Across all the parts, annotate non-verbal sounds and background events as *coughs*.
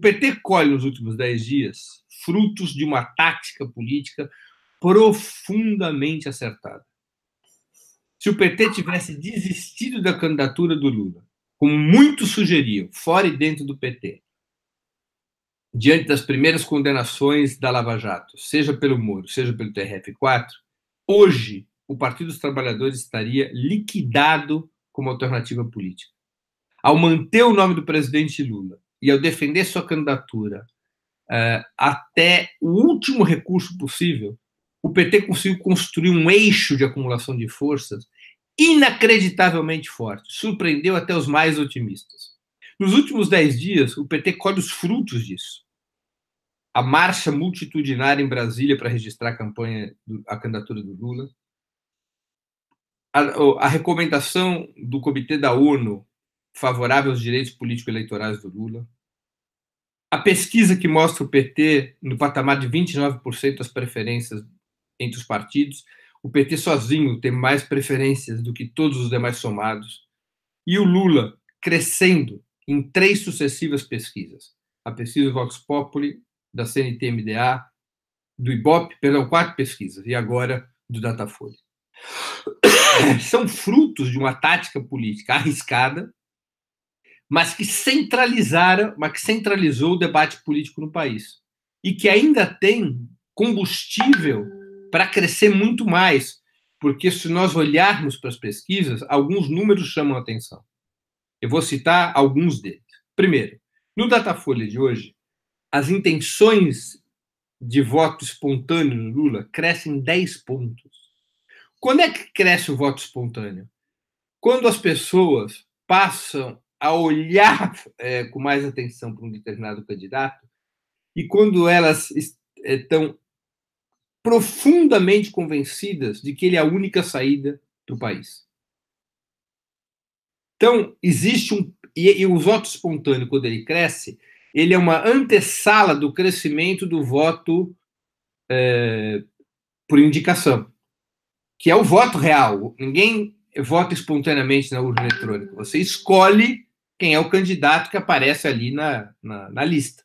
O PT colhe nos últimos dez dias frutos de uma tática política profundamente acertada. Se o PT tivesse desistido da candidatura do Lula, como muitos sugeriam, fora e dentro do PT, diante das primeiras condenações da Lava Jato, seja pelo Moro, seja pelo TRF4, hoje o Partido dos Trabalhadores estaria liquidado como alternativa política. Ao manter o nome do presidente Lula e ao defender sua candidatura uh, até o último recurso possível, o PT conseguiu construir um eixo de acumulação de forças inacreditavelmente forte, surpreendeu até os mais otimistas. Nos últimos dez dias, o PT colhe os frutos disso. A marcha multitudinária em Brasília para registrar a campanha, do, a candidatura do Lula, a, a recomendação do Comitê da ONU favorável aos direitos político-eleitorais do Lula. A pesquisa que mostra o PT no patamar de 29% das preferências entre os partidos, o PT sozinho tem mais preferências do que todos os demais somados. E o Lula crescendo em três sucessivas pesquisas. A pesquisa Vox Populi, da CNT-MDA, do IBOP, perdão, quatro pesquisas, e agora do Datafolha. *coughs* São frutos de uma tática política arriscada, mas que centralizaram, mas que centralizou o debate político no país e que ainda tem combustível para crescer muito mais, porque se nós olharmos para as pesquisas, alguns números chamam a atenção. Eu vou citar alguns deles. Primeiro, no Datafolha de hoje, as intenções de voto espontâneo no Lula crescem 10 pontos. Quando é que cresce o voto espontâneo? Quando as pessoas passam a olhar é, com mais atenção para um determinado candidato, e quando elas estão é, profundamente convencidas de que ele é a única saída do país. Então, existe um. E, e o voto espontâneo, quando ele cresce, ele é uma antessala do crescimento do voto é, por indicação, que é o voto real. Ninguém vota espontaneamente na urna eletrônica. Você escolhe quem é o candidato que aparece ali na, na, na lista.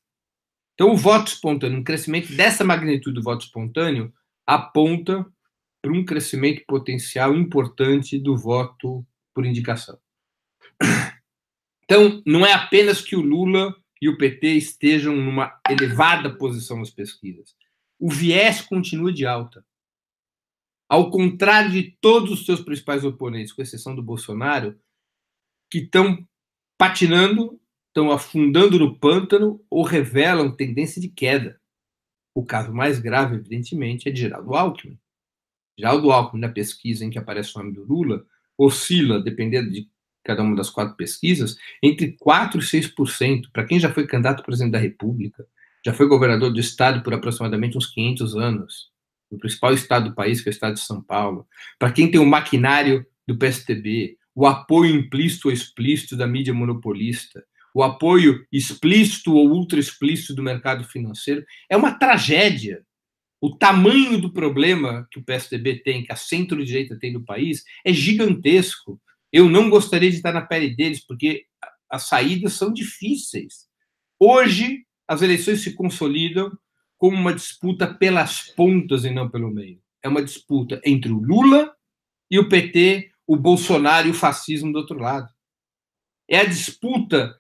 Então, o voto espontâneo, um crescimento dessa magnitude do voto espontâneo, aponta para um crescimento potencial importante do voto por indicação. Então, não é apenas que o Lula e o PT estejam numa elevada posição nas pesquisas. O viés continua de alta. Ao contrário de todos os seus principais oponentes, com exceção do Bolsonaro, que estão patinando, estão afundando no pântano ou revelam tendência de queda. O caso mais grave, evidentemente, é de Geraldo Alckmin. Geraldo Alckmin, na pesquisa em que aparece o nome do Lula, oscila, dependendo de cada uma das quatro pesquisas, entre 4% e 6%. Para quem já foi candidato a presidente da República, já foi governador do estado por aproximadamente uns 500 anos, no principal estado do país, que é o estado de São Paulo. Para quem tem o maquinário do PSTB, o apoio implícito ou explícito da mídia monopolista, o apoio explícito ou ultra explícito do mercado financeiro. É uma tragédia. O tamanho do problema que o PSDB tem, que a centro-direita tem no país, é gigantesco. Eu não gostaria de estar na pele deles, porque as saídas são difíceis. Hoje, as eleições se consolidam como uma disputa pelas pontas e não pelo meio. É uma disputa entre o Lula e o PT, o Bolsonaro e o fascismo do outro lado. É a disputa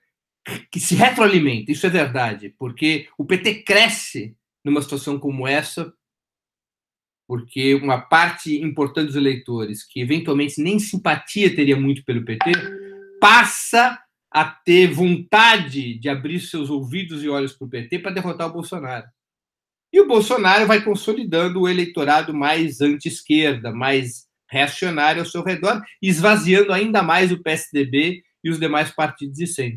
que se retroalimenta, isso é verdade, porque o PT cresce numa situação como essa, porque uma parte importante dos eleitores, que eventualmente nem simpatia teria muito pelo PT, passa a ter vontade de abrir seus ouvidos e olhos para o PT para derrotar o Bolsonaro. E o Bolsonaro vai consolidando o eleitorado mais anti-esquerda, mais reacionária ao seu redor, esvaziando ainda mais o PSDB e os demais partidos de centro.